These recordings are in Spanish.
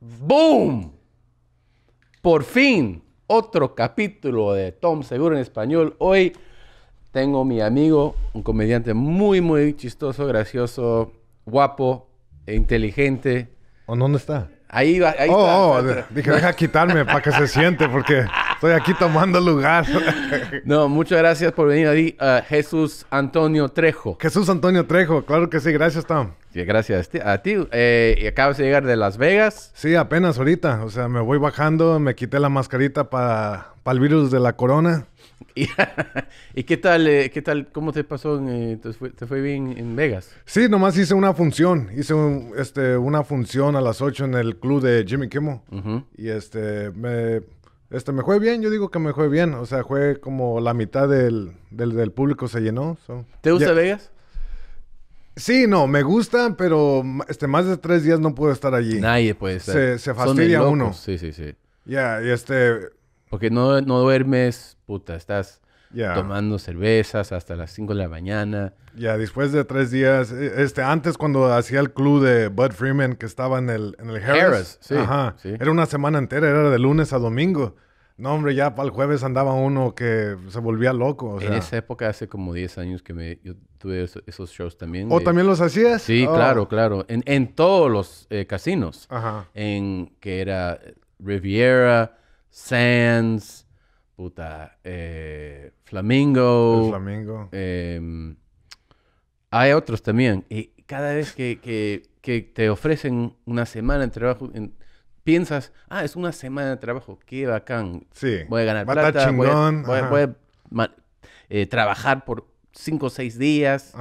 ¡Boom! Por fin, otro capítulo de Tom Seguro en español. Hoy tengo mi amigo, un comediante muy, muy chistoso, gracioso, guapo, e inteligente. ¿O dónde está? Ahí va, oh, está. Oh, oh dije, deja quitarme para que se siente, porque estoy aquí tomando lugar. no, muchas gracias por venir a Jesús Antonio Trejo. Jesús Antonio Trejo, claro que sí, gracias, Tom. Este, gracias a ti. Eh, acabas de llegar de Las Vegas. Sí, apenas ahorita. O sea, me voy bajando, me quité la mascarita para el virus de la corona. ¿Y, qué tal, eh, qué tal, cómo te pasó, eh, te, fue, bien en Vegas? Sí, nomás hice una función. Hice este, una función a las 8 en el club de Jimmy Kimmel. Y este, me, este, me fue bien, yo digo que me fue bien. O sea, fue como la mitad del, público se llenó. ¿Te gusta Vegas? Sí, no, me gusta, pero este, más de tres días no puedo estar allí. Nadie puede estar. Se, se fastidia uno. Sí, sí, sí. Ya, y este... Porque no, duermes, puta, estás tomando cervezas hasta las 5 de la mañana. Ya, después de tres días, e, este, antes cuando hacía el club de Bud Freeman que estaba en el, en el Harris. Harris sí, Ajá. Era una semana entera, era de lunes a domingo. No, hombre, ya para el jueves andaba uno que se volvía loco. En esa época, hace como 10 años que me, yo tuve esos shows también. ¿O también los hacías? Sí, oh. claro, claro. En, todos los eh, casinos. Ajá. En que era eh, Riviera, Sands, puta, eh, Flamingo. Flamingo. Em, hay otros también. Y cada vez que, te ofrecen una semana en trabajo piensas, ah, es una semana de trabajo, qué bacán. Sí. Voy a ganar Va plata, chingón. voy a, voy eh, trabajar por cinco o seis días.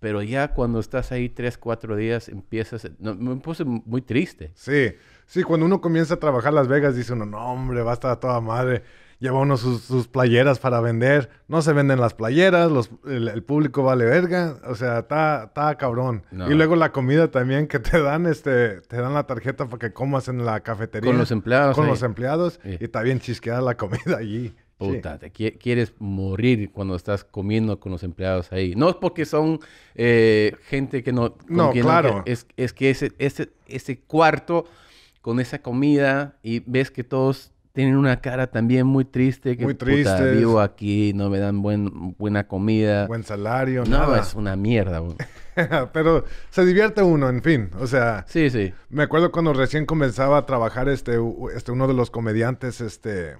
Pero ya cuando estás ahí tres, cuatro días, empiezas... me puse muy triste. Sí. Sí, cuando uno comienza a trabajar Las Vegas, dice uno, no, hombre, va a estar toda madre lleva uno sus, playeras para vender. No se venden las playeras, el, público vale verga. O sea, está cabrón. Y luego la comida también que te dan, este, te dan la tarjeta para que comas en la cafetería. Con los empleados. Con los empleados. Y está bien chisqueada la comida allí. Puta, te quieres morir cuando estás comiendo con los empleados ahí. No es porque son eh, gente que no... No, claro. es, que ese, ese, ese cuarto con esa comida y ves que todos tienen una cara también muy triste. Que, muy triste. Vivo aquí, no me dan buen, buena comida. Buen salario, nada. es una mierda. Pero se divierte uno, en fin. O sea. Sí, sí. Me acuerdo cuando recién comenzaba a trabajar este, este uno de los comediantes, este.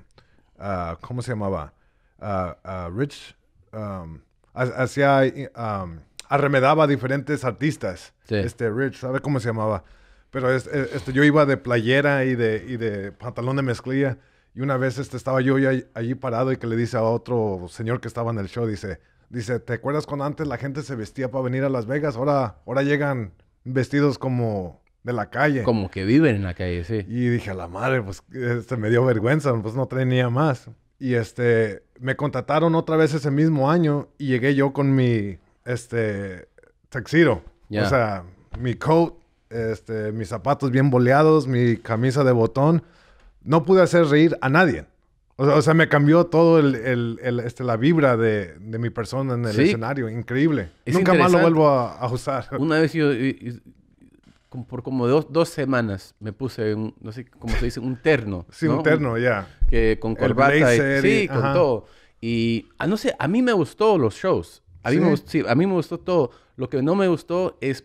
Ah, ¿Cómo se llamaba? Ah, ah, Rich. Um, hacía. Um, arremedaba a diferentes artistas. Este, Rich, ¿sabe cómo se llamaba? Pero eh, este, yo iba de playera y de, de pantalón de mezclilla. Y una vez este, estaba yo allí, parado y que le dice a otro señor que estaba en el show, dice, dice, ¿te acuerdas cuando antes la gente se vestía para venir a Las Vegas? Ahora, ahora llegan vestidos como de la calle. Como que viven en la calle, sí. Y dije, a la madre, pues este, me dio vergüenza, pues no tenía más. Y este, me contrataron otra vez ese mismo año y llegué yo con mi, este, taxiro. O sea, mi coat este, mis zapatos bien boleados, mi camisa de botón. No pude hacer reír a nadie. O sea, me cambió todo el, el, este, la vibra de, de, mi persona en el escenario. Increíble. Nunca más lo vuelvo a, a, usar. Una vez yo, por como dos, dos, semanas me puse, un, no sé cómo se dice, un terno. sí, un terno, ya. Que con corbata. y, sí, con todo. Y, ah, no sé, a mí me gustó los shows. A, a mí me gustó todo. Lo que no me gustó es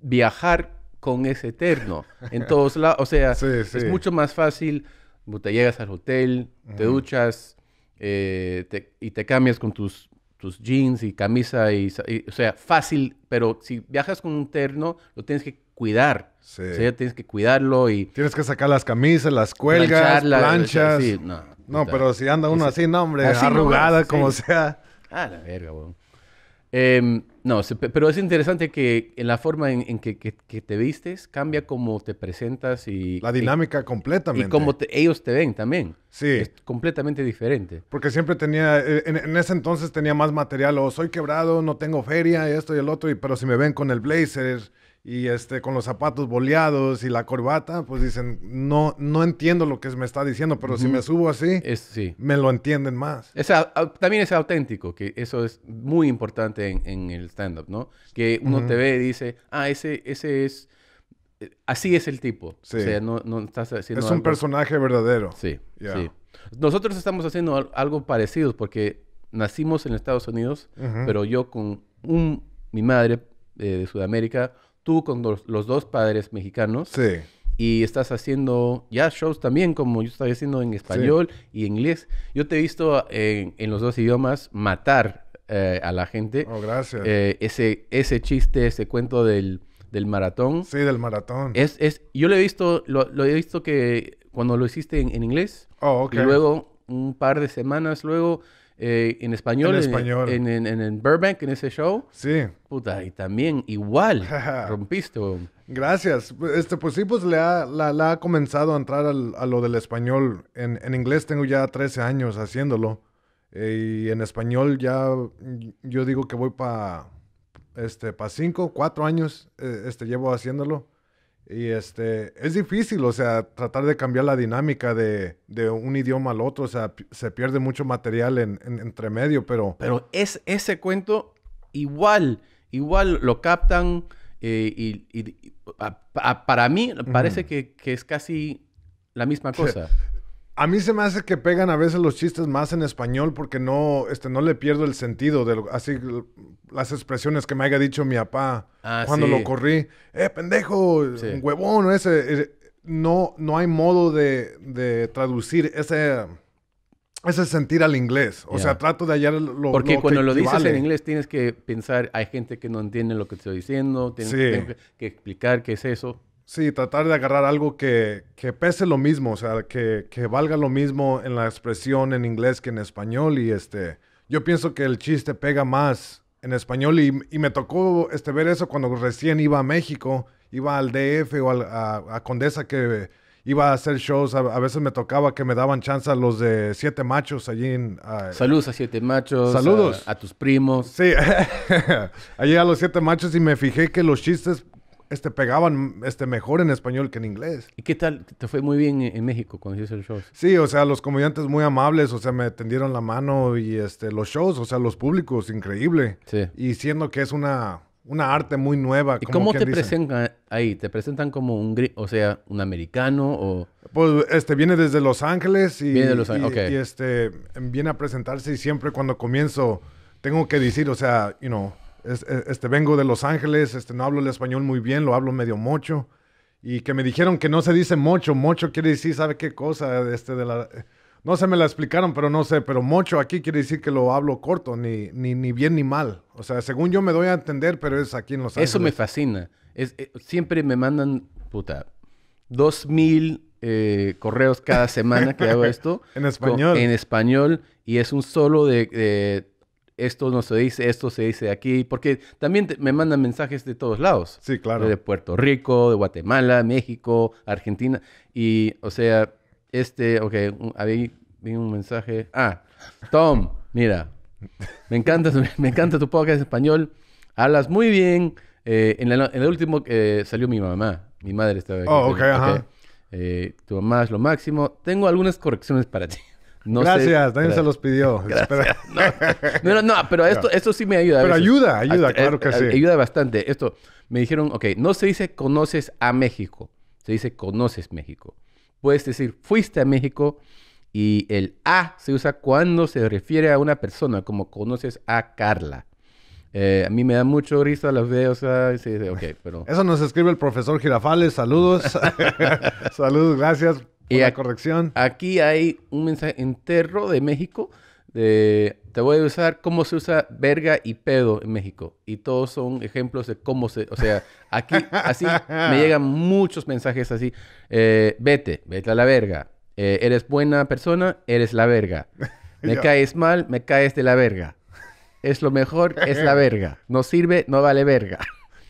viajar con ese terno En todos lados, o sea, es mucho más fácil, te llegas al hotel, te duchas eh, y te cambias con tus, tus jeans y camisa, y, o sea, fácil, pero si viajas con un terno, lo tienes que cuidar. O sea, tienes que cuidarlo y... Tienes que sacar las camisas, las cuelgas, planchas. no, no pero si anda uno así, no, hombre, arrugada como sea. Ah, la verga, Em, no, pero es interesante que la forma en, que, te vistes cambia como te presentas y... La dinámica completamente. Y como ellos te ven también. Sí. Es completamente diferente. Porque siempre tenía, eh, en, ese entonces tenía más material o soy quebrado, no tengo feria, esto y el otro, y, pero si me ven con el blazer y este, con los zapatos boleados y la corbata, pues dicen, no, no entiendo lo que me está diciendo, pero si me subo así, me lo entienden más. también es auténtico, que eso es muy importante en, el stand-up, ¿no? Que uno te ve y dice, ah, ese, ese es, eh, así es el tipo. O sea, no, no estás haciendo Es un personaje verdadero. Sí, sí. Nosotros estamos haciendo algo parecido porque nacimos en Estados Unidos, pero yo con un, mi madre eh, de Sudamérica tú con los, dos padres mexicanos. Sí. Y estás haciendo ya shows también, como yo estaba haciendo en español y inglés. Yo te he visto eh, en, los dos idiomas matar eh, a la gente. Oh, gracias. Eh, ese, ese chiste, ese cuento del, maratón. Sí, del maratón. Es, es, yo lo he visto, lo, he visto que cuando lo hiciste en, inglés. Oh, ok. Y luego, un par de semanas luego, eh, en español. En, En, en, Burbank, en ese show. Sí. Puta, y también igual rompiste. Gracias. Este, pues sí, pues le ha, la, ha comenzado a entrar a lo del español. En, inglés tengo ya 13 años haciéndolo. Eh, y en español ya yo digo que voy para este, pa 5, 4 años. Eh, este, llevo haciéndolo. Y este, es difícil, o sea, tratar de cambiar la dinámica de, un idioma al otro, o sea, se pierde mucho material en, entre medio, pero... Pero es ese cuento igual, igual lo captan eh, y, para mí parece que, que, es casi la misma cosa. A mí se me hace que pegan a veces los chistes más en español porque no, este, no le pierdo el sentido de así las expresiones que me haya dicho mi papá ah, cuando lo corrí. Eh, pendejo, un huevón, ese. No, no hay modo de, traducir ese, ese sentir al inglés. O sea, trato de hallar lo Porque cuando lo dices en inglés tienes que pensar, hay gente que no entiende lo que te estoy diciendo, tienes, que, explicar qué es eso. Sí, tratar de agarrar algo que, pese lo mismo, o sea, que, que, valga lo mismo en la expresión en inglés que en español. Y este, yo pienso que el chiste pega más en español. Y, y me tocó este, ver eso cuando recién iba a México, iba al DF o a, Condesa que iba a hacer shows. A, veces me tocaba que me daban chance a los de Siete Machos allí en... Saludos a Siete Machos. Saludos. A, a tus primos. Sí, allí a los Siete Machos y me fijé que los chistes este, pegaban este, mejor en español que en inglés. ¿Y qué tal? ¿Te fue muy bien en, México cuando hiciste los shows? Sí, o sea, los comediantes muy amables, o sea, me tendieron la mano y este, los shows, o sea, los públicos, increíble. Sí. Y siendo que es una, una arte muy nueva. ¿Y cómo te presentan ahí? ¿Te presentan como un, o sea, un americano o...? Pues, este, viene desde Los Ángeles y... Viene y este, viene a presentarse y siempre cuando comienzo tengo que decir, o sea, you know e, este, vengo de Los Ángeles, este, no hablo el español muy bien, lo hablo medio mocho. Y que me dijeron que no se dice mocho, mocho quiere decir, ¿sabe qué cosa? Este, de la, no se me la explicaron, pero no sé, pero mocho aquí quiere decir que lo hablo corto, ni, ni, ni bien ni mal. O sea, según yo me doy a entender, pero es aquí en Los Ángeles. Eso me fascina. Es, eh, siempre me mandan, puta, dos mil eh, correos cada semana que hago esto. en español. en español. Y es un solo de, de esto no se dice, esto se dice aquí, porque también me mandan mensajes de todos lados. Sí, claro. De Puerto Rico, de Guatemala, México, Argentina. Y, o sea, este, ok, un, ahí vi un mensaje. Ah, Tom, mira, me encanta, me encanta tu podcast en español. Hablas muy bien. Eh, en, el último eh, salió mi mamá. Mi madre estaba aquí. Oh, ok, ajá. Eh, tu mamá es lo máximo. Tengo algunas correcciones para ti gracias, nadie se los pidió. No, no, pero esto, sí me ayuda. Pero ayuda, ayuda, claro que sí. Ayuda bastante. Esto, me dijeron, ok, no se dice conoces a México, se dice conoces México. Puedes decir fuiste a México y el a se usa cuando se refiere a una persona, como conoces a Carla. Eh, a mí me da mucho risa las videos. pero... Eso nos escribe el profesor Girafales. Saludos. Saludos, gracias y corrección. Aquí hay un mensaje entero de México. De, te voy a usar cómo se usa verga y pedo en México. Y todos son ejemplos de cómo se... O sea, aquí así me llegan muchos mensajes así. Eh, vete, vete a la verga. Eh, eres buena persona, eres la verga. Me caes mal, me caes de la verga. Es lo mejor, es la verga. No sirve, no vale verga.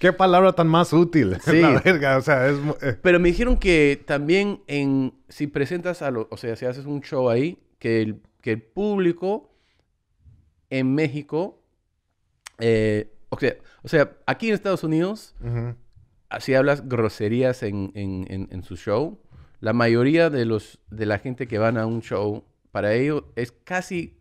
Qué palabra tan más útil. Sí. La verga, o sea, es... Eh. Pero me dijeron que también en... Si presentas a los... O sea, si haces un show ahí, que el, que el público en México... Eh, o, sea, o sea, aquí en Estados Unidos, si hablas groserías en, en, en, en, su show, la mayoría de, los, de la gente que van a un show, para ellos es casi...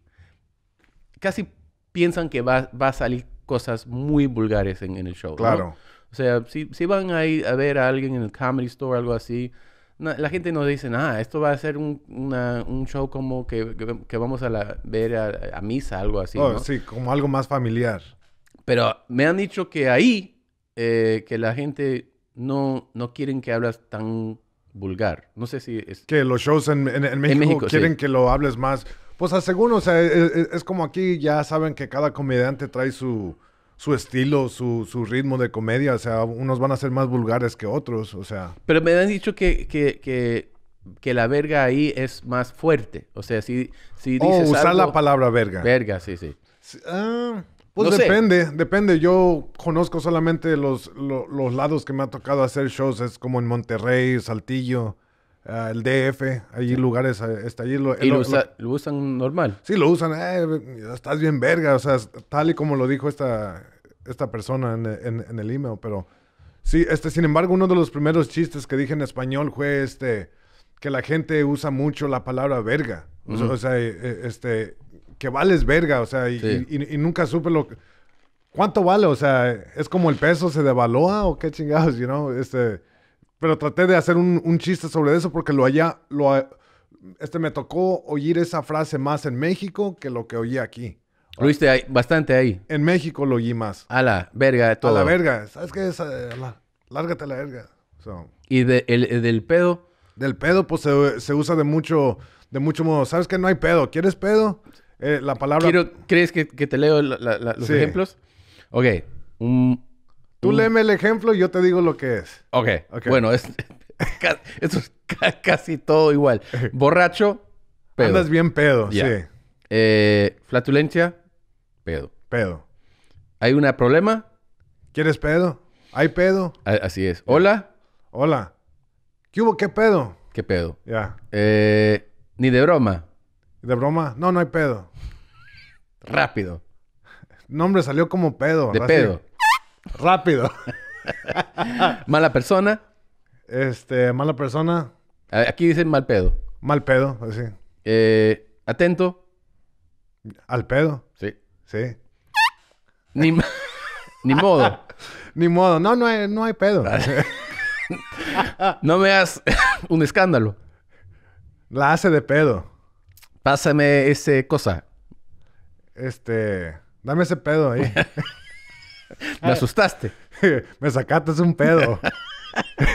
Casi piensan que va, va a salir cosas muy vulgares en, el show. Claro. O sea, si, van a, ir a ver a alguien en el comedy store o algo así, la gente no dice, nada. Ah, esto va a ser un, un show como que, que, vamos a ver a, misa, algo así. Oh, sí, como algo más familiar. Pero me han dicho que ahí, eh, que la gente no, no quieren que hablas tan vulgar. No sé si es... Que los shows en, en, México, quieren que lo hables más pues a según, o sea, e, e, e, es, como aquí ya saben que cada comediante trae su, su estilo, su, su, ritmo de comedia. O sea, unos van a ser más vulgares que otros, o sea. Pero me han dicho que, que, que, la verga ahí es más fuerte. O sea, si, si oh, dices usar la palabra verga. Verga, sí, sí. Ah, pues depende, depende. Yo conozco solamente los, los, lados que me ha tocado hacer shows. Es como en Monterrey, Saltillo el DF, allí lugares, eh, está allí. Lo, ¿Y lo, usan normal? Sí, lo usan. Eh, estás bien verga, o sea, tal y como lo dijo esta, esta persona en, el email, pero sí, este, sin embargo, uno de los primeros chistes que dije en español fue este, que la gente usa mucho la palabra verga, o, sea, eh, eh, este, que vales verga, o sea, y, nunca supe lo ¿Cuánto vale? O sea, ¿es como el peso se devalúa o qué chingados, you know? Este pero traté de hacer un, chiste sobre eso porque lo allá, lo, este, me tocó oír esa frase más en México que lo que oí aquí. Lo oíste bastante ahí. En México lo oí más. A la verga de todo. A la verga. ¿Sabes qué? Es, lárgate la verga. ¿Y de, el, eh, del pedo? Del pedo, pues se, usa de mucho, de mucho modo. ¿Sabes qué? No hay pedo. ¿Quieres pedo? Eh, la palabra... ¿Crees que, te leo los ejemplos? Ok. Un, Tú mm. léeme el ejemplo y yo te digo lo que es. Ok. okay. Bueno, es, es casi todo igual. Borracho, pedo. Andas bien pedo, sí. Eh, flatulencia, pedo. Pedo. ¿Hay un problema? ¿Quieres pedo? ¿Hay pedo? así es. ¿Hola? Hola. ¿Qué hubo? ¿Qué pedo? ¿Qué pedo? Ya. Eh, Ni de broma. ¿De broma? No, no hay pedo. Rápido. Nombre salió como pedo. De pedo. Rápido. mala persona. Este, mala persona. Aquí dicen mal pedo. Mal pedo, así. Pues eh, atento. Al pedo. Sí. Sí. Ni, ni modo. Ni modo. No, no hay, no hay pedo. Ah. no me hagas un escándalo. La hace de pedo. Pásame ese cosa. Este. Dame ese pedo ahí. Me ah, asustaste. Me sacaste un pedo.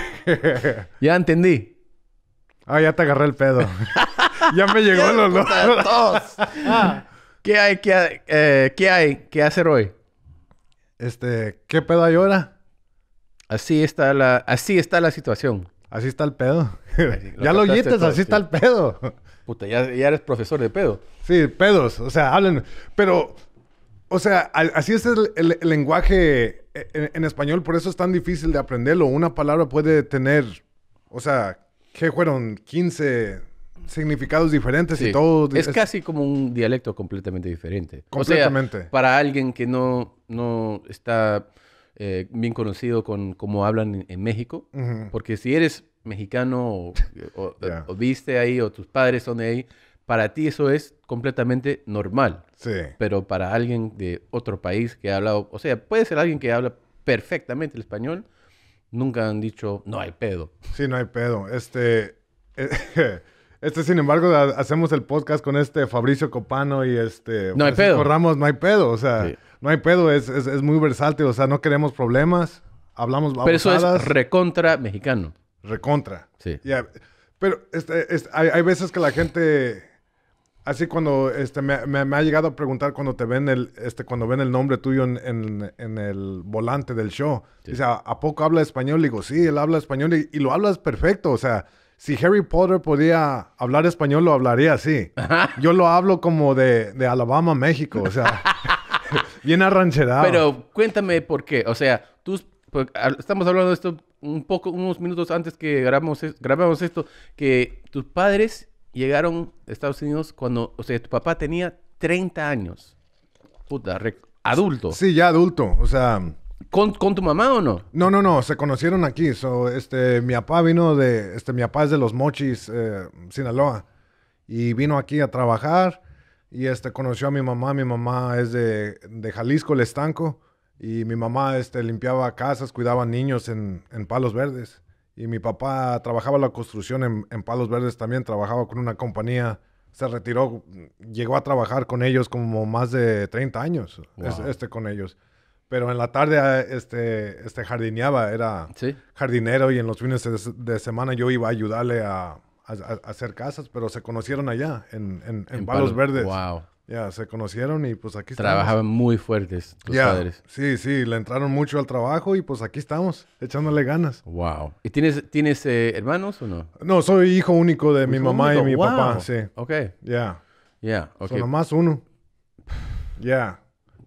ya entendí. Ah, ya te agarré el pedo. ya me llegó el olor. Ah. ¿Qué hay que eh, ¿qué hay qué hacer hoy? Este, ¿qué pedo hay ahora? Así está la, así está la situación. Así está el pedo. ya lo oyes, así está el pedo. Puta, ya, ya, eres profesor de pedo. Sí, pedos. O sea, hablen. Pero o sea, así es el, lenguaje eh, en, español, por eso es tan difícil de aprenderlo. Una palabra puede tener, o sea, ¿qué fueron 15 significados diferentes y todo. Es, casi como un dialecto completamente diferente. Completamente. para alguien que no, no está eh, bien conocido con cómo hablan en, México, porque si eres mexicano o, viste ahí o tus padres son de ahí, para ti eso es completamente normal. Sí. Pero para alguien de otro país que habla, o sea, puede ser alguien que habla perfectamente el español, nunca han dicho, no hay pedo. Sí, no hay pedo. Este, eh, este sin embargo, hacemos el podcast con este Fabricio Copano y este... No hay pedo. Ramos, no hay pedo, o sea, no hay pedo, es, muy versátil, o sea, no queremos problemas, hablamos Pero eso es recontra mexicano. Recontra. Sí. Pero este, hay, hay veces que la gente Así cuando este, me, ha llegado a preguntar cuando te ven el, este, cuando ven el nombre tuyo en, en, en el volante del show. Dice, ¿a, poco habla español? Le digo, sí, él habla español y, lo hablas perfecto. O sea, si Harry Potter podía hablar español, lo hablaría así. Yo lo hablo como de, de Alabama, México. O sea, bien arrancherado. Pero cuéntame por qué. O sea, tú pues, estamos hablando de esto un poco, unos minutos antes que grabamos, grabamos esto, que tus padres llegaron a Estados Unidos cuando, o sea, tu papá tenía 30 años. Puta, adulto. Sí, ya adulto, o sea... ¿Con, tu mamá o no? No, no, no, se conocieron aquí. este, mi papá vino de, este, mi papá es de Los Mochis, eh, Sinaloa, y vino aquí a trabajar y este, conoció a mi mamá. Mi mamá es de, de Jalisco, el estanco, y mi mamá este, limpiaba casas, cuidaba niños en, en Palos Verdes y mi papá trabajaba la construcción en, Palos Verdes también, trabajaba con una compañía, se retiró, llegó a trabajar con ellos como más de 30 años, este con ellos. Pero en la tarde ah, este, este jardineaba, era jardinero y en los fines de, semana yo iba a ayudarle a, hacer casas, pero se conocieron allá, en, Palos, Palos Verdes. Wow. Ya, se conocieron y pues aquí Trabajaban muy fuertes tus padres. Sí, sí, le entraron mucho al trabajo y pues aquí estamos, echándole ganas. Wow. ¿Y tienes, tienes eh, hermanos o no? No, soy hijo único de mi mamá y mi papá, sí. Ok. Ya. Ya, ok. Son nomás uno. Ya.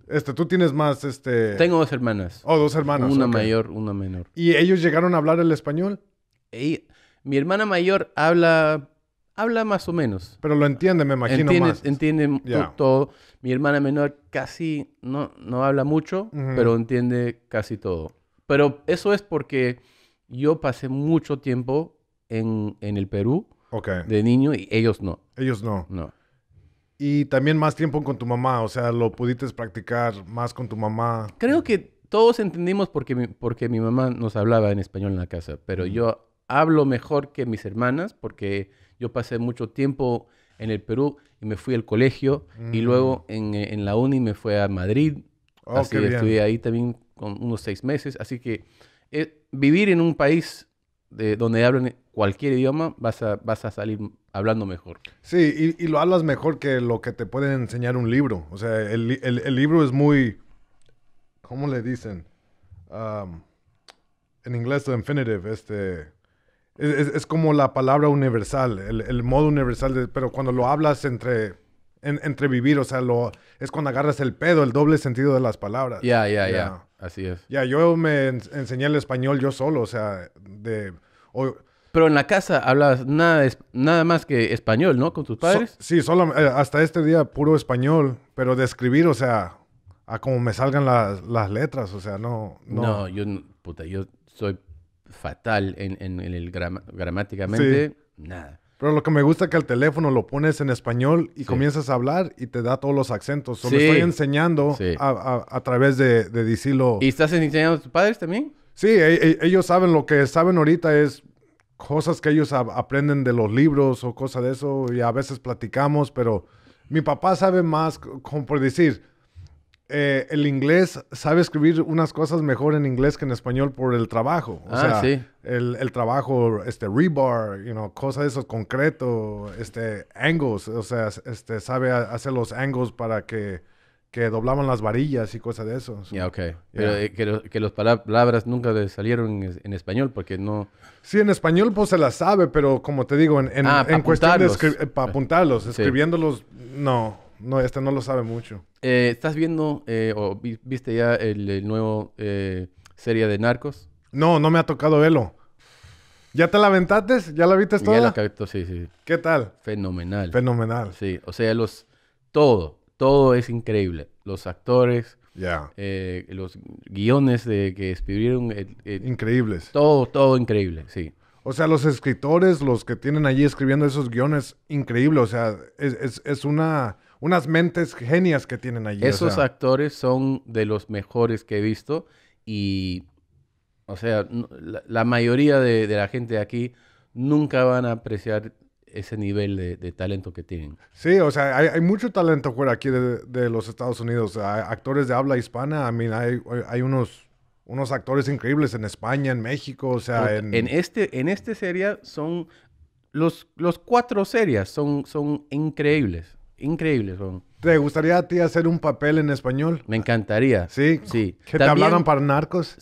Este, tú tienes más, este... Tengo dos hermanas. Oh, dos hermanas. Una mayor, una menor. ¿Y ellos llegaron a hablar el español? Y mi hermana mayor habla habla más o menos. Pero lo entiende, me imagino entiende, más. Entiende todo. Mi hermana menor casi no, no habla mucho, pero entiende casi todo. Pero eso es porque yo pasé mucho tiempo en, el Perú de niño y ellos no. Ellos no. No. Y también más tiempo con tu mamá, o sea, lo pudiste practicar más con tu mamá. Creo que todos entendimos porque mi, porque mi mamá nos hablaba en español en la casa, pero yo hablo mejor que mis hermanas porque yo pasé mucho tiempo en el Perú y me fui al colegio y mm. luego en, la uni me fui a Madrid. Oh, así estuve ahí también con unos seis meses. Así que eh, vivir en un país de, donde hablan cualquier idioma, vas a, vas a salir hablando mejor. Sí, y, lo hablas mejor que lo que te pueden enseñar un libro. O sea, el, libro es muy... ¿Cómo le dicen? Um, en inglés, infinitive, este es, es, como la palabra universal, el, el modo universal, de, pero cuando lo hablas entre, entre vivir, o sea, lo, es cuando agarras el pedo, el doble sentido de las palabras. Ya, ya, ya. Así es. Ya, yo me enseñé el español yo solo, o sea, de... pero en la casa hablas nada, nada más que español, ¿no? Con tus padres. sí, solo, eh, hasta este día puro español, pero de escribir, o sea, a como me salgan las, las letras, o sea, no, no... No, yo, puta, yo soy fatal en, el gramáticamente, nada. Pero lo que me gusta es que al teléfono lo pones en español y comienzas a hablar y te da todos los acentos. Solo estoy enseñando a, través de, de, decirlo. ¿Y estás enseñando a tus padres también? Sí, e, e, ellos saben lo que saben ahorita es cosas que ellos aprenden de los libros o cosas de eso y a veces platicamos, pero mi papá sabe más, como por decir, eh, el inglés sabe escribir unas cosas mejor en inglés que en español por el trabajo. O ah, sea, el, trabajo, este, rebar, you know, cosas de esos concreto, este, angles, o sea, este, sabe hacer los angles para que, doblaban las varillas y cosas de eso. Ya, ok. Pero eh, que, las palabras nunca salieron en, español porque no... Sí, en español pues se las sabe, pero como te digo, en, en, ah, cuestión de para apuntarlos, escribiéndolos, no. No, este no lo sabe mucho. Eh, ¿Estás viendo eh, o viste ya el, nuevo eh, serie de Narcos? No, no me ha tocado elo ¿Ya te la aventaste? ¿Ya la viste toda? Ya sí, sí. ¿Qué tal? Fenomenal. Fenomenal. sí, o sea, los... Todo, todo es increíble. Los actores, Ya. los guiones que escribieron, Increíbles. todo, todo increíble, sí. O sea, los escritores, los que tienen allí escribiendo esos guiones, increíble. O sea, es una unas mentes genias que tienen allí. Esos actores son de los mejores que he visto y, o sea, la, mayoría de, la gente de aquí nunca van a apreciar ese nivel de, talento que tienen. Sí, o sea, hay, mucho talento fuera aquí de, los Estados Unidos. actores de habla hispana, I hay, unos unos actores increíbles en España, en México, o sea, en... en este, en este serie son... Los, los cuatro series son, son increíbles. Increíble, Son. ¿Te gustaría a ti hacer un papel en español? Me encantaría. ¿Sí? Sí. ¿Que te hablaran para narcos?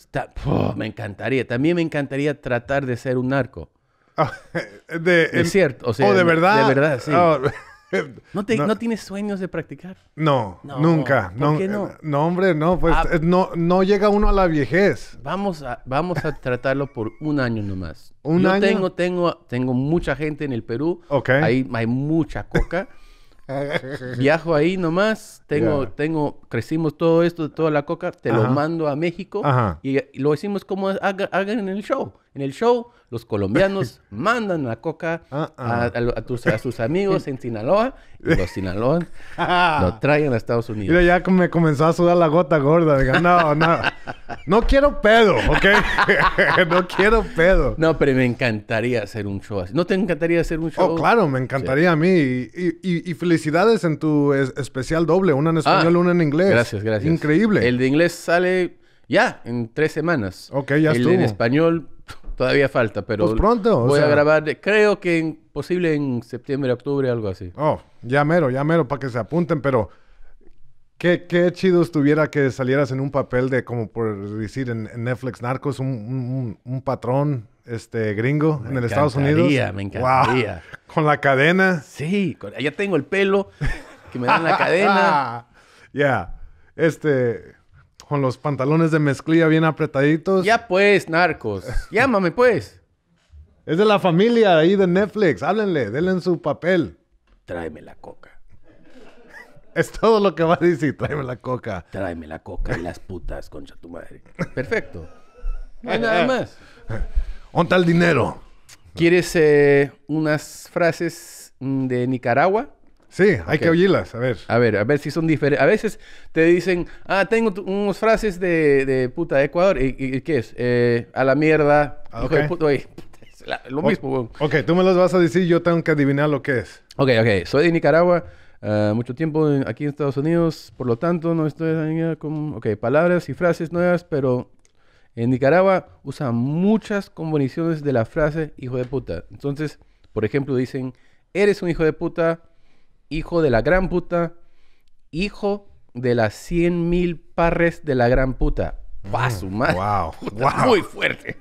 me encantaría. También me encantaría tratar de ser un narco. es ah, cierto. O sea, oh, de verdad. De, verdad, sí. Ah, ¿No, tienes sueños de practicar? No, nunca. ¿Por no, qué no? No, hombre, no, pues ah. no, no llega uno a la viejez. Vamos a, vamos a tratarlo por un año nomás. ¿Un año? Tengo, tengo, tengo mucha gente en el Perú. Ok. Ahí hay mucha coca. Viajo ahí nomás, tengo, tengo, crecimos todo esto, de toda la coca, te lo mando a México Y, lo decimos como hagan en el show en el show, los colombianos mandan la coca ah, ah. A, sus amigos en Sinaloa y los Sinaloa lo traen a Estados Unidos. Mira, ya me comenzó a sudar la gota gorda. no, no. quiero pedo, ¿ok? no quiero pedo. No, pero me encantaría hacer un show así. ¿No te encantaría hacer un show? Oh, claro, me encantaría a mí. Y, felicidades en tu especial doble, una en español, y ah, una en inglés. Gracias, gracias. Increíble. El de inglés sale ya en tres semanas. Ok, ya El de en español Todavía falta, pero. Pues pronto. Voy o sea... a grabar, creo que en, posible en septiembre, octubre, algo así. Oh, ya mero, ya mero, para que se apunten, pero. Qué, qué chido estuviera que salieras en un papel de, como por decir, en, Netflix Narcos, un, patrón este, gringo en el Estados Unidos. Me encantaría, Con la cadena. Sí, ya tengo el pelo que me dan la cadena. Ya. Este, con los pantalones de mezclilla bien apretaditos. Ya pues, narcos. Llámame pues. Es de la familia ahí de Netflix. Háblenle, denle su papel. Tráeme la coca. Es todo lo que va a decir. Tráeme la coca. Tráeme la coca y las putas, concha tu madre. Perfecto. No hay nada más. ¿Onta el dinero? ¿Quieres eh, unas frases mm, de Nicaragua? Sí, hay que oírlas, a ver. A ver, a ver si son diferentes. A veces te dicen, ah, tengo unas frases de, de puta de Ecuador. ¿Y, qué es? Eh, a la mierda. Ah, hijo de puta, lo mismo, Ok, tú me los vas a decir, yo tengo que adivinar lo que es. Ok, ok. Soy de Nicaragua, ah, mucho tiempo aquí en Estados Unidos, por lo tanto no estoy con... Ok, palabras y frases nuevas, pero en Nicaragua usan muchas combinaciones de la frase hijo de puta. Entonces, por ejemplo, dicen, eres un hijo de puta hijo de la gran puta, hijo de las cien mil parres de la gran puta. ¡Wow! Mm, su madre. Wow, Muy fuerte.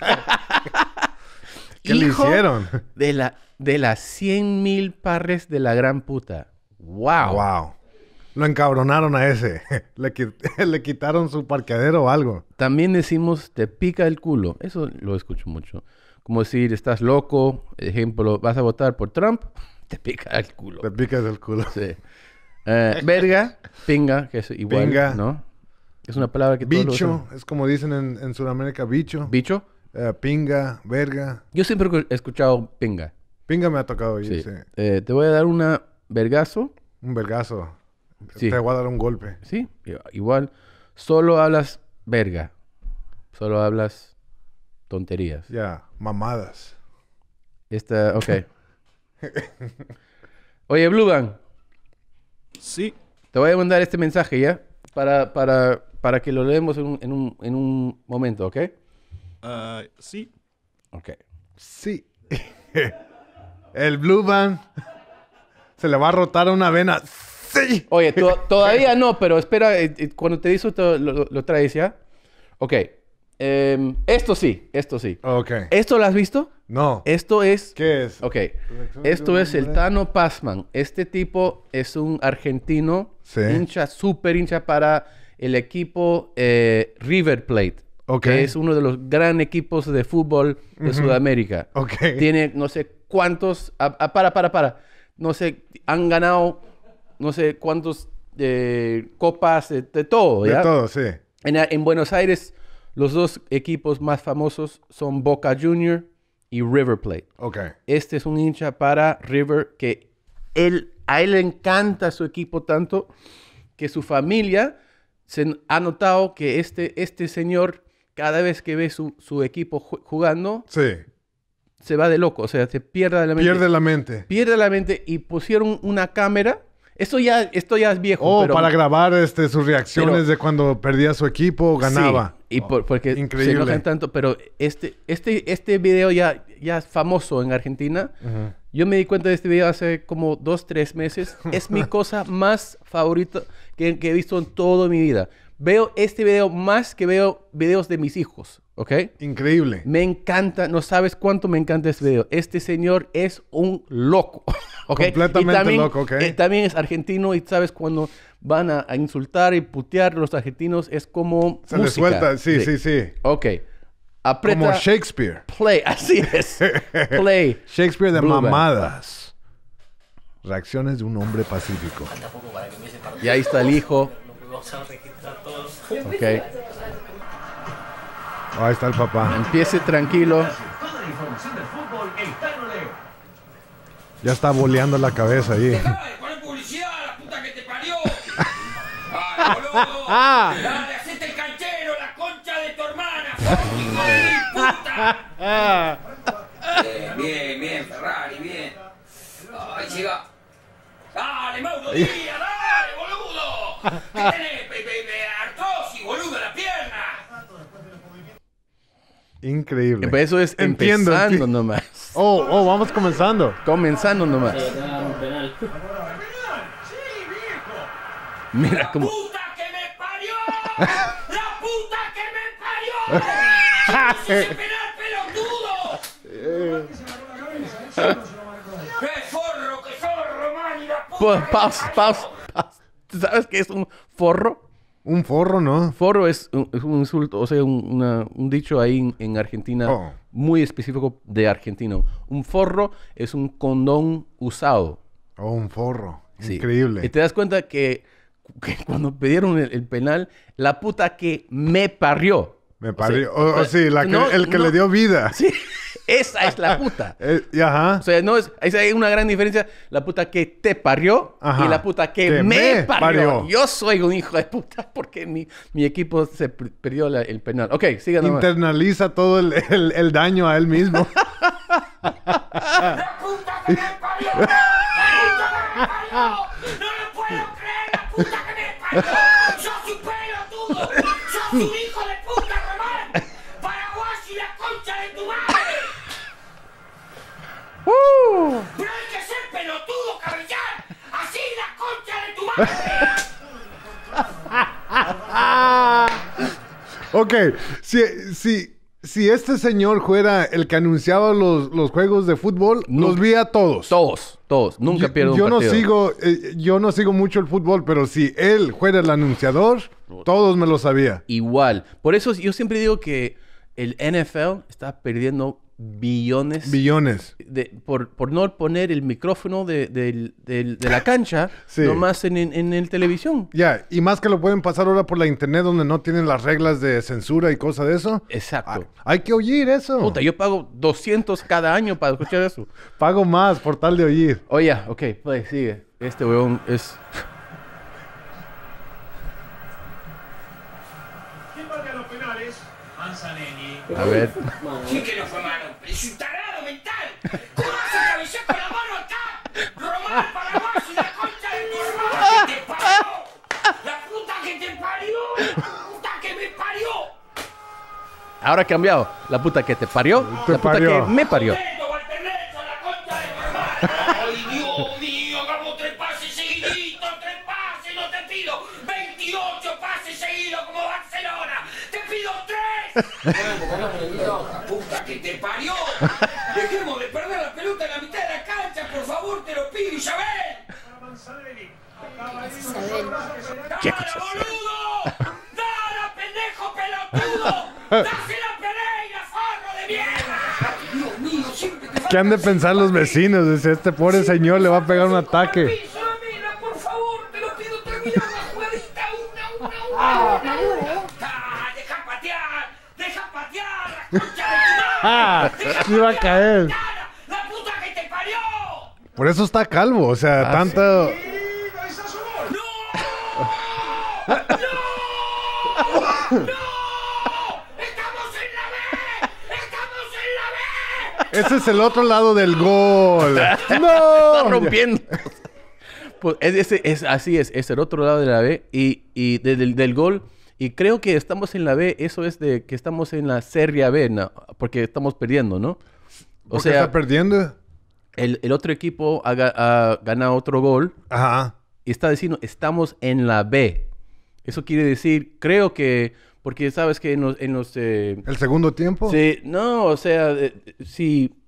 ¿Qué le hicieron? De, la, de las cien mil parres de la gran puta. ¡Wow! ¡Wow! Lo encabronaron a ese. le, le, quitaron su parqueadero o algo. También decimos, te pica el culo. Eso lo escucho mucho. Como decir, estás loco. Ejemplo, ¿vas a votar por Trump? te pica el culo. Te picas el culo. Sí. Eh, verga, pinga, que es igual, pinga. ¿no? Es una palabra que Bicho, es como dicen en, Sudamérica, bicho. ¿Bicho? Eh, pinga, verga. Yo siempre he escuchado pinga. Pinga me ha tocado oír, sí. Eh, te voy a dar una vergazo. Un vergazo. Te voy a dar un golpe. Sí, igual. Solo hablas verga. Solo hablas tonterías. Ya, mamadas. Esta, ok. Oye, Blue Sí. Te voy a mandar este mensaje ya para, para, para que lo leemos en un, en un, momento, ¿ok? Ah, sí. Ok. Sí. El Blue Band se le va a rotar una vena. Sí. Oye, todavía no, pero espera, eh, eh, cuando te dice lo, lo traes ya. Ok. Em, esto sí, esto sí. Ok. ¿Esto lo has visto? No. Esto es. ¿Qué es? Ok. Esto es el Tano Passman. Este tipo es un argentino, sí. hincha, súper hincha para el equipo eh, River Plate. Que es uno de los gran equipos de fútbol de Sudamérica. Ok. Tiene no sé cuántos. Ah, ah, para, para, para. No sé, han ganado no sé cuántos eh, copas de, todo, ¿ya? De todo, sí. en Buenos Aires los dos equipos más famosos son Boca Junior y River Plate. Okay. Este es un hincha para River que él, a él le encanta su equipo tanto que su familia se ha notado que este, este señor, cada vez que ve su, equipo jugando, se va de loco, o sea, se pierde la mente. Pierde la mente. Pierde la mente y pusieron una cámara esto ya, esto ya es viejo. Oh, para grabar este, sus reacciones de cuando perdía su equipo o ganaba. y oh, porque increíble. se tanto. Pero este, este, este video ya, ya es famoso en Argentina. Yo me di cuenta de este video hace como dos, tres meses. Es mi cosa más favorita que, que, he visto en toda mi vida. Veo este video más que veo videos de mis hijos. ¿Ok? Increíble. Me encanta, no sabes cuánto me encanta este video. Este señor es un loco. Completamente loco, ¿ok? Y eh, también es argentino y sabes cuando van a, insultar y putear los argentinos es como. Se música. suelta, sí, sí, sí, Ok. Como Shakespeare. Play, así es. Play. Shakespeare de mamadas. Reacciones de un hombre pacífico. Y ahí está el hijo. Ok. Ahí está el papá. Empiece tranquilo. Ya está boleando la cabeza ahí. boludo! publicidad! la puta que te parió! ¡Dale! ¡Hacete el canchero, la concha de tu hermana! ¡Hijo de puta! Bien, eh, bien, bien, Ferrari, bien. Ahí llega. ¡Dale, Mauro Díaz! ¡Dale, boludo! ¿Qué tenés? Increíble. eso es Entiendo, empezando nomás. Oh, oh, vamos comenzando. Comenzando nomás. Mira cómo. ¡La puta que me parió! ¡La puta que me parió! ¡Ese penal pelotudo! ¡Qué forro qué zorro, man! ¡Y la puta! paus. ¿Sabes qué es un forro? Un forro, ¿no? Forro es un, insulto, o sea, un, dicho ahí en, Argentina oh. muy específico de argentino. Un forro es un condón usado. Oh, un forro. Increíble. Y te das cuenta que, cuando pidieron el, penal, la puta que me parrió. Me parrió. O oh, oh, sí, la que, el que le dio vida. Sí. Esa es la puta. Eh, ajá. O sea, no es... hay una gran diferencia. La puta que te parió y la puta que, me, parió. Yo soy un hijo de puta porque mi, mi equipo se perdió el penal. Ok, sigan Internaliza todo el, el, daño a él mismo. ¡La puta que me parió! ¡No lo puedo creer! ¡La puta que me parió! ¡Yo soy todo. ¡Yo ok, si, si, si este señor fuera el que anunciaba los, los juegos de fútbol, nos los vía a todos. Todos, todos. Nunca pierdo un yo No sigo, eh, yo no sigo mucho el fútbol, pero si él fuera el anunciador, todos me lo sabía. Igual. Por eso yo siempre digo que el NFL está perdiendo billones. Billones. De, por, por no poner el micrófono de, la cancha nomás en, en, el televisión. Ya, y más que lo pueden pasar ahora por la internet donde no tienen las reglas de censura y cosas de eso. Exacto. Ah, hay que oír eso. Puta, yo pago 200 cada año para escuchar eso. pago más por tal de oír. Oye, oh, ok, pues sigue. Este weón es... A ver, Sí que no fue, mano? Es un mental. ¿Cómo se atravesó con la mano Román, Parabaso la concha de ¿Qué te parió? La puta que te parió. La puta que me parió. Ahora ha cambiado. La puta que te parió. La puta que me parió. ¡Ay, Dios mío! ¡Tres pases seguiditos! ¡Tres pases! ¡No te pido! ¡28 pases seguidos como Barcelona! ¡Te pido tres! Dejemos de perder la pelota en la mitad de la cancha, por favor, te lo pido, Isabel. ¿Qué ¡Dala, boludo! ¡Dala, pendejo pelotudo! ¡Dásela Pereira, farro de mierda! Dios mío, siempre ¿Qué han de pensar los vecinos? Dice, este pobre señor le va a pegar un ataque. Iba a caer. ¡La puta que te parió! Por eso está calvo, o sea, ah, tanto... ¡No! ¡No! ¡No! ¡Estamos en la B! ¡Estamos en la B! Ese es el otro lado del gol. ¡No! está rompiendo. Pues ese, es, así es, es el otro lado de la B. Y, y del, del gol y creo que estamos en la B, eso es de que estamos en la Serie B, porque estamos perdiendo, ¿no? O sea, está perdiendo? El, otro equipo ha, ha, otro gol. Ajá. Y está diciendo, estamos en la B. Eso quiere decir, creo que, porque sabes que en los... Eh, ¿El segundo tiempo? Sí, no, o sea, eh, sí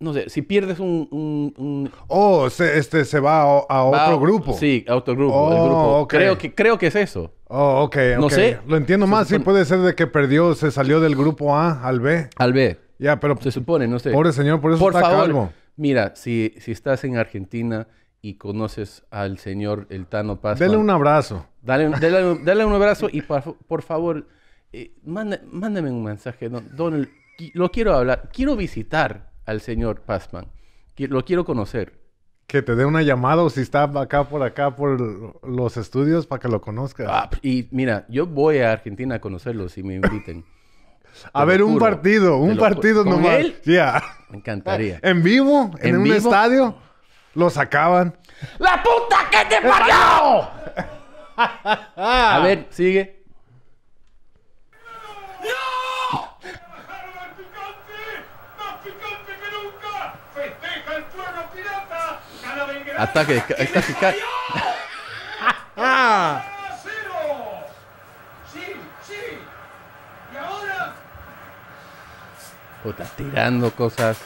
no sé, si pierdes un... Oh, se este, va a, otro grupo. Sí, a otro grupo. Oh, creo, que, creo que es eso. Oh, ok, No sé. Lo entiendo más. Sí, puede ser de que perdió, se salió del grupo A al B. Al B. Ya, pero... Se supone, no sé. Pobre señor, por eso está favor, Mira, si, si estás en Argentina y conoces al señor El Tano Paz. Dale un abrazo. Dale, un abrazo y por, favor, eh, mándame un mensaje. Donald, lo quiero hablar, quiero visitar al señor Passman. Lo quiero conocer. Que te dé una llamada o si está acá por acá por los estudios para que lo conozcas. Ah, y mira, yo voy a Argentina a conocerlo si me inviten. a ver, un partido, un partido ¿Con nomás. Me encantaría. ¿En vivo? ¿En, un estadio? Lo sacaban. ¡La puta que te parió! a ver, sigue. Ataque sí! ¡Y ahora! Puta, tirando cosas.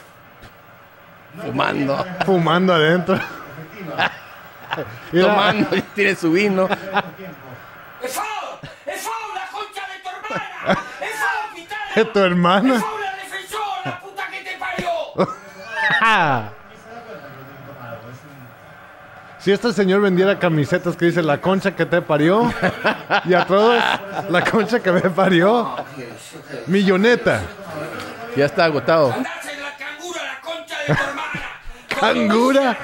Fumando. Fumando adentro. Tomando, tiene su vino. ¡Es FAU! ¡Es FAU la concha de tu hermana! ¡Es FAU, quitarle! ¿Es la defensora, la puta que te parió! Ah. Si este señor vendiera camisetas que dice la concha que te parió, y a todos, la concha que me parió, milloneta. Ya está agotado. ¡Cangura!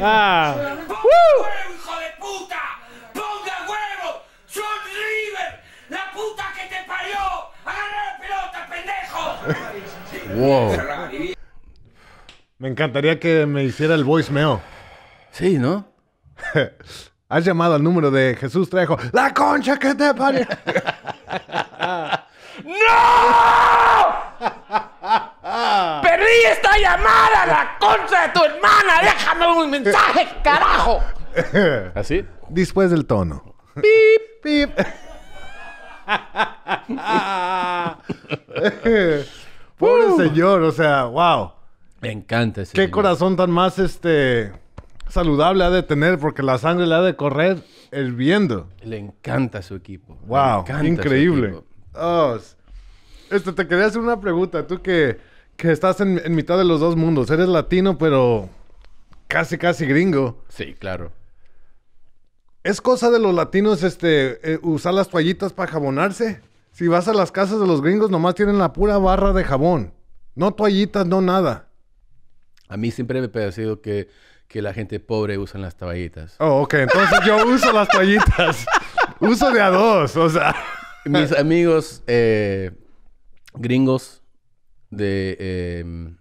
Ah. huevo, hijo de puta! ¡Ponga huevo! ¡John River! ¡La puta que te parió! ¡Agarra la pelota, pendejo! wow. Me encantaría que me hiciera el voice meo. Sí, ¿no? Has llamado al número de Jesús Trejo. ¡La concha que te parió! ¡No! ¡Sí, está llamada, la contra de tu hermana. Déjame un mensaje, carajo. ¿Así? Después del tono. Pip, pip. Pobre uh. señor, o sea, wow. Me encanta ese Qué corazón tan más este saludable ha de tener porque la sangre le ha de correr hirviendo. Le encanta su equipo. Wow, increíble. Oh, este, te quería hacer una pregunta, tú que que estás en, mitad de los dos mundos. Eres latino, pero casi, casi gringo. Sí, claro. Es cosa de los latinos este, eh, usar las toallitas para jabonarse. Si vas a las casas de los gringos, nomás tienen la pura barra de jabón. No toallitas, no nada. A mí siempre me ha parecido que, que la gente pobre usa las toallitas. Oh, ok. Entonces yo uso las toallitas. uso de a dos, o sea. Mis amigos eh, gringos de... Em,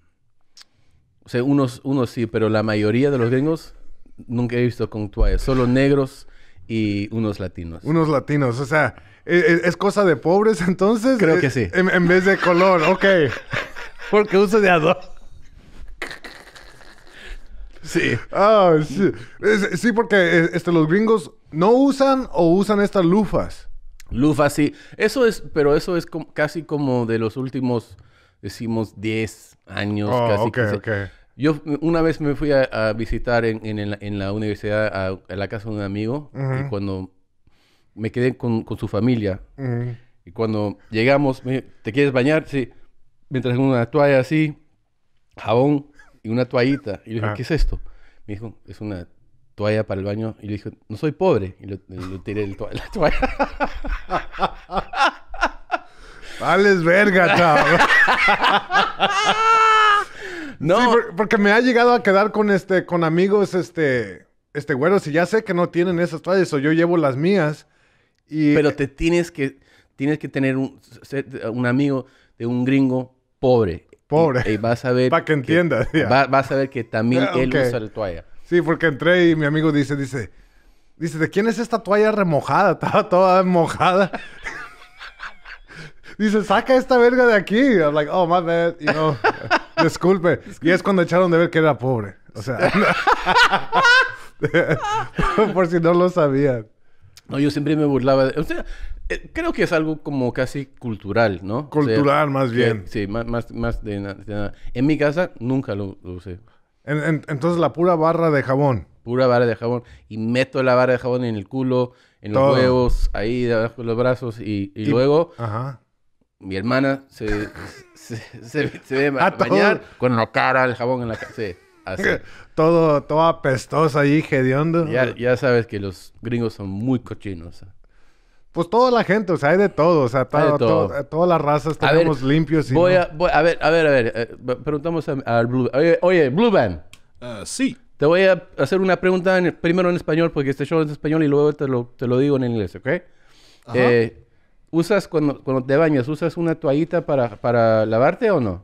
o sea, unos, unos sí, pero la mayoría de los gringos nunca he visto con toallas. Solo negros y unos latinos. Unos latinos, o sea, e, e, ¿es, cosa de pobres entonces? Creo que eh, sí. En, vez de color, ok. Porque uso de adorno. Sí. Ah, sí. porque eh, este, los gringos no usan o usan estas lufas. Lufas, sí. Eso es, pero eso es casi como de los últimos decimos 10 años oh, casi. Yo una vez me fui a, visitar en, en, la, universidad a, la casa de un amigo y cuando me quedé con, con su familia y cuando llegamos, me dijo, ¿te quieres bañar? Sí. mientras una toalla así, jabón y una toallita. Y le dije, ah. ¿qué es esto? Me dijo, es una toalla para el baño. Y le dije, no soy pobre. Y le, tiré la toalla. Vales verga, chavo. no. porque me ha llegado a quedar con este, con amigos, este, este güeros, y ya sé que no tienen esas toallas, o yo llevo las mías. Y... Pero te tienes que, tienes que tener un, amigo de un gringo pobre. Pobre. Y, vas a ver. Para que entiendas. vas a ver que también ah, él usa la toalla. Sí, porque entré y mi amigo dice, dice, dice, ¿de quién es esta toalla remojada? Estaba toda mojada. Dice, saca esta verga de aquí. I'm like, oh, my bad, you know. Disculpe. Y es cuando echaron de ver que era pobre. O sea, por si no lo sabían. No, yo siempre me burlaba de... O sea, eh, creo que es algo como casi cultural, ¿no? Cultural, más bien. sí, más, más, de, nada, En mi casa nunca lo, usé. entonces, la pura barra de jabón. Pura barra de jabón. Y meto la barra de jabón en el culo, en los huevos, ahí debajo de los brazos. Y, y, y luego... Ajá mi hermana se, se, ve a bañar con la cara, el jabón en la cara. todo, todo apestoso ahí, hediondo. Ya, ya sabes que los gringos son muy cochinos. Eh. Pues toda la gente, o sea, hay de todo, o sea, todo, eh, todas las razas tenemos limpios. Y voy, a, a, ver, a ver, a ver, eh, preguntamos al Blue Oye, oye Blue Band. Ah, sí. Te voy a hacer una pregunta primero en español, porque este show es en español y luego te lo, te lo digo en inglés, ¿ok? usas cuando, cuando te bañas, usas una toallita para, para lavarte o no?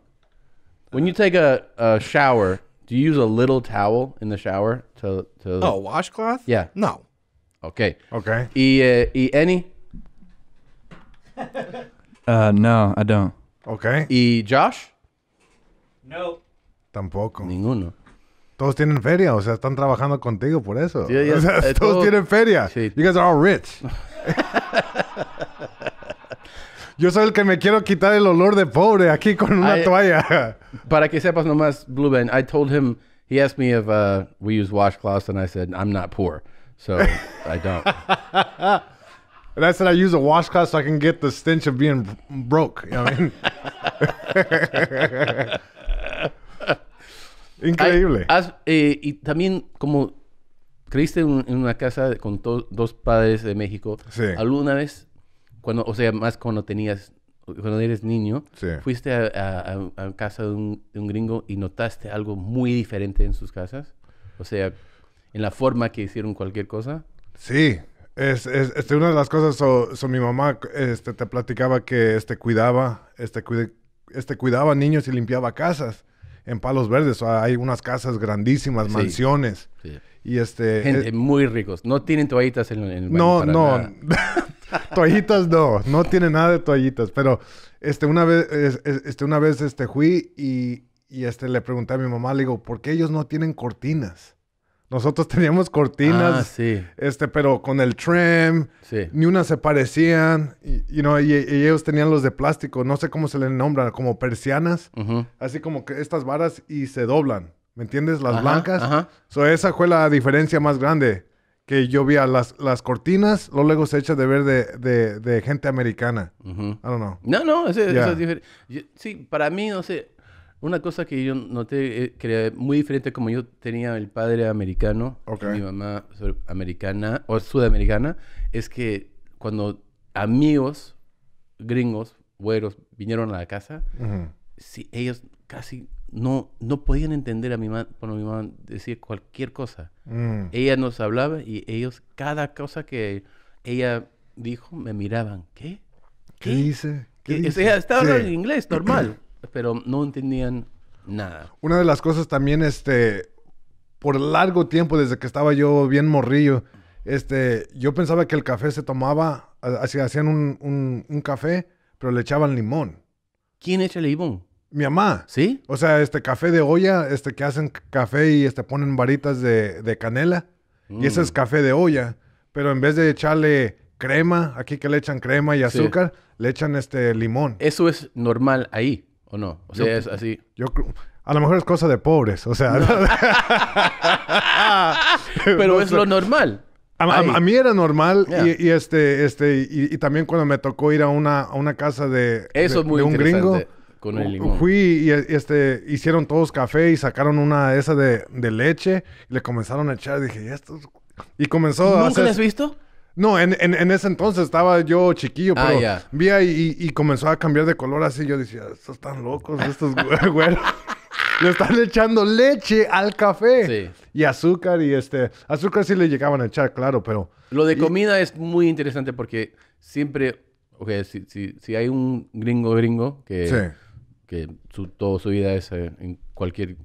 When you take a, a shower, do you use a little towel in the shower to, to Oh, washcloth? Yeah. No. Okay. Okay. Y, eh, y Annie uh, no, I don't. Okay. y Josh? No. Tampoco. Ninguno. Todos tienen feria, o sea, están trabajando contigo por eso. Eh, todos tienen feria. Sí. You guys are all rich. Yo soy el que me quiero quitar el olor de pobre aquí con una toalla. Para que sepas nomás, Blue Ben, I told him, he asked me if uh, we use washcloths, and I said, I'm not poor, so I don't. and I said, I use a washcloth so I can get the stench of being broke. Increíble. Eh, y también, como creíste en, una casa con dos padres de México, ¿alguna vez cuando, o sea, más cuando tenías, cuando eres niño, fuiste a, casa de un, gringo y notaste algo muy diferente en sus casas, o sea, en la forma que hicieron cualquier cosa. Sí, es, es este, una de las cosas, so, mi mamá este, te platicaba que este, cuidaba, este, este, cuidaba niños y limpiaba casas en Palos Verdes. O hay unas casas grandísimas, mansiones. Sí. Y este... Gente eh, muy ricos. No tienen toallitas en, el No, no. toallitas no, no tiene nada de toallitas, pero este, una vez, este, una vez este, fui y, y este, le pregunté a mi mamá, le digo, ¿por qué ellos no tienen cortinas? Nosotros teníamos cortinas, ah, sí. este, pero con el trim, ni una se parecían, y, y, ellos tenían los de plástico, no sé cómo se le nombran, como persianas, así como que estas varas y se doblan, ¿me entiendes? Las blancas. Ajá. So, esa fue la diferencia más grande que yo las, las cortinas, luego, se echa de ver de, gente americana. I don't know. No, no, eso, es diferente. sí, para mí, no sé, una cosa que yo noté eh, que era muy diferente como yo tenía el padre americano, y mi mamá americana o sudamericana, es que cuando amigos gringos, güeros, vinieron a la casa, ellos casi no, podían entender a mi mamá cuando mi mamá decía cualquier cosa. Mm. Ella nos hablaba y ellos, cada cosa que ella dijo, me miraban. ¿Qué? ¿Qué, hice? dice? ¿Qué, estaba hablando en inglés, normal, pero no entendían nada. Una de las cosas también, este, por largo tiempo, desde que estaba yo bien morrillo, este, yo pensaba que el café se tomaba, hacían un, un café, pero le echaban limón. ¿Quién echa limón? Mi mamá. ¿Sí? O sea, este café de olla, este que hacen café y este ponen varitas de, canela. Y ese es mm. café de olla. Pero en vez de echarle crema, aquí que le echan crema y azúcar, le echan este limón. Eso es normal ahí, ¿o no? O sea, es así. Yo a lo mejor es cosa de pobres, o sea. Pero es lo normal. A, mí era normal y, este, este, y, también cuando me tocó ir a una, a una casa de, Eso muy de un gringo con el limón. Fui y este, hicieron todos café y sacaron una esa de, de leche y le comenzaron a echar. Dije, esto. Y comenzó ¿Nunca a. ¿Nunca les has visto? No, en, en, ese entonces estaba yo chiquillo, ah, pero y, comenzó a cambiar de color así. Yo decía, estos están locos, estos güeros. le están echando leche al café. Y azúcar y este... Azúcar sí le llegaban a echar, claro, pero... Lo de comida es muy interesante porque siempre... Ok, si, si, si hay un gringo gringo que... Sí que su, toda su vida es eh, en cualquier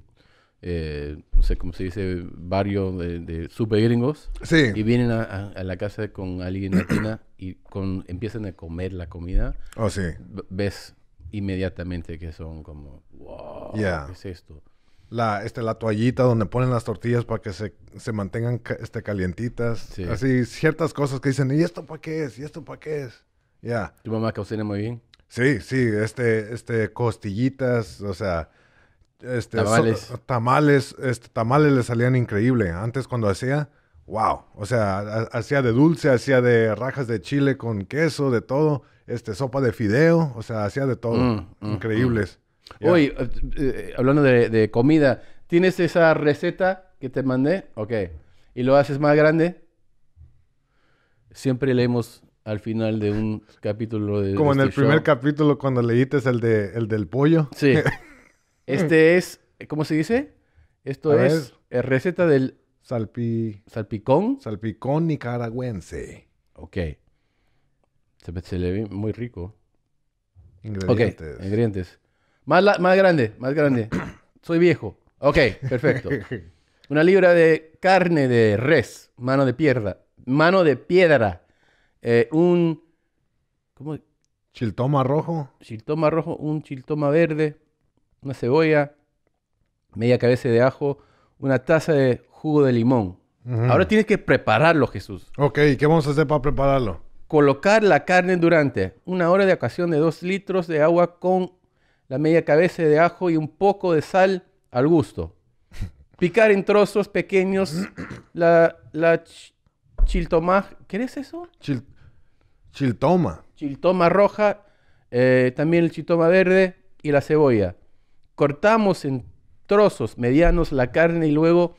eh, no sé cómo se dice, barrio de, super gringos. Y vienen a, la casa con alguien latina y con, empiezan a comer la comida. Oh, sí. Ves inmediatamente que son como, wow, ¿qué es esto? La, este, la toallita donde ponen las tortillas para que se, mantengan este, calientitas. Así, ciertas cosas que dicen, ¿y esto para qué es? ¿Y esto para qué es? Ya. ¿Tu mamá cocina muy bien? Sí, sí, este, este, costillitas, o sea, este, tamales. tamales, este, tamales le salían increíble. Antes cuando hacía, wow, o sea, hacía de dulce, hacía de rajas de chile con queso, de todo, este, sopa de fideo, o sea, hacía de todo, mm, mm, mm. increíbles. Hoy, eh, eh, hablando de, comida, ¿tienes esa receta que te mandé? Ok, ¿y lo haces más grande? Siempre leemos al final de un capítulo de. Como en este el primer capítulo cuando leíste el, de, el del pollo. Sí. este es. ¿Cómo se dice? Esto es, es receta del. Salpicón. Salpicón nicaragüense. Ok. Se, le ve muy rico. Ingredientes. Ingredientes. Más, más grande, más grande. Soy viejo. Ok, perfecto. Una libra de carne de res, mano de piedra, mano de piedra, eh, un... ¿Cómo? Chiltoma rojo. rojo, un chiltoma verde, una cebolla, media cabeza de ajo, una taza de jugo de limón. Ahora tienes que prepararlo, Jesús. Ok, ¿qué vamos a hacer para prepararlo? Colocar la carne durante una hora de ocasión de dos litros de agua con la media cabeza de ajo y un poco de sal al gusto. Picar en trozos pequeños la, la chiltoma. ¿Qué es eso? chiltoma. Chiltoma roja, eh, también el chiltoma verde y la cebolla. Cortamos en trozos medianos la carne y luego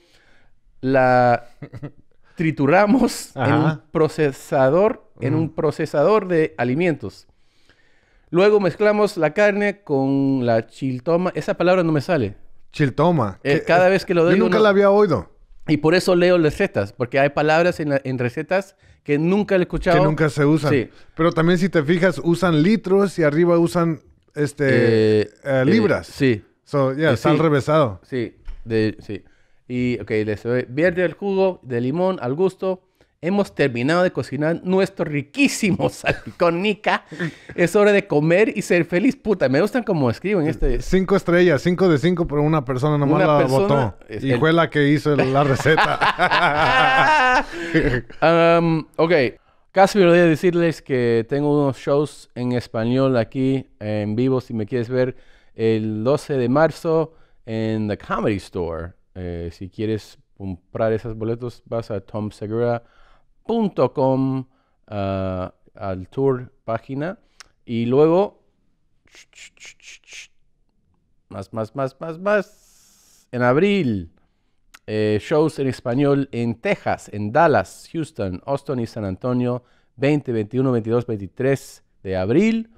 la trituramos en un procesador, en un procesador de alimentos. Luego mezclamos la carne con la chiltoma. Esa palabra no me sale. Chiltoma. Eh, cada vez que lo doy. Yo nunca la había oído. Y por eso leo recetas, porque hay palabras en, recetas que nunca he escuchado. Que nunca se usan. Pero también si te fijas, usan litros y arriba usan este eh, eh, eh, libras. sí. So, yeah, sal sí. revesado. Sí, de, sí. Y, ok, les verde el jugo de limón al gusto. Hemos terminado de cocinar nuestro riquísimo salpicón es hora de comer y ser feliz. Puta, me gustan como escriben este. Cinco estrellas, cinco de cinco ...pero una persona, nomás la votó. Y fue la que hizo la receta. Um, ok. Casi me olvidé decirles que tengo unos shows en español aquí en vivo, si me quieres ver, el 12 de marzo en The Comedy Store. Eh, si quieres comprar esos boletos, vas a Tom Segura .com, ah, al tour página y luego más, más, más, más, más. En abril, eh, shows en español en Texas, en Dallas, Houston, Austin y San Antonio, 20, 21, 22, 23 de abril.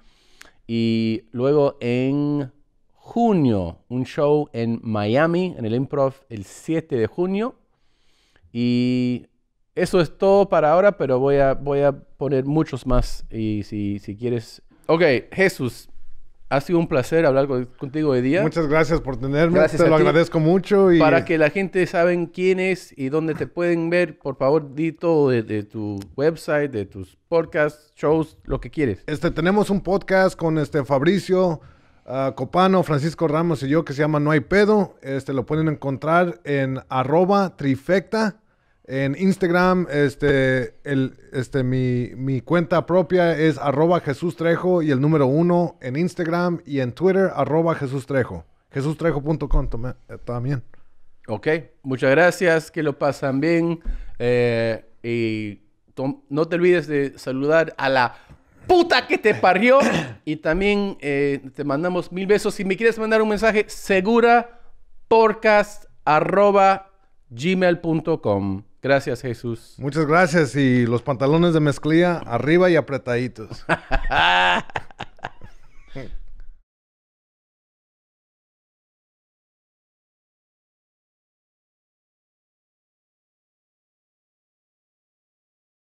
Y luego en junio, un show en Miami, en el Improv, el 7 de junio. Y eso es todo para ahora, pero voy a, voy a poner muchos más. Y si, si quieres. Ok, Jesús, ha sido un placer hablar contigo hoy día. Muchas gracias por tenerme. te lo agradezco mucho. Y... Para que la gente saben quién es y dónde te pueden ver, por favor, di todo de, tu website, de tus podcasts, shows, lo que quieres. Este, tenemos un podcast con este Fabricio ah, Copano, Francisco Ramos y yo que se llama No hay pedo. Este, lo pueden encontrar en arroba trifecta en Instagram, este, el, este, mi, cuenta propia es arroba Jesús y el número uno en Instagram y en Twitter, arroba Jesús Trejo. Eh, también. Ok, muchas gracias, que lo pasan bien. Eh, y no te olvides de saludar a la puta que te parió. y también eh, te mandamos mil besos. Si me quieres mandar un mensaje, segura podcast arroba gmail.com. Gracias, Jesús. Muchas gracias. Y los pantalones de mezclilla arriba y apretaditos.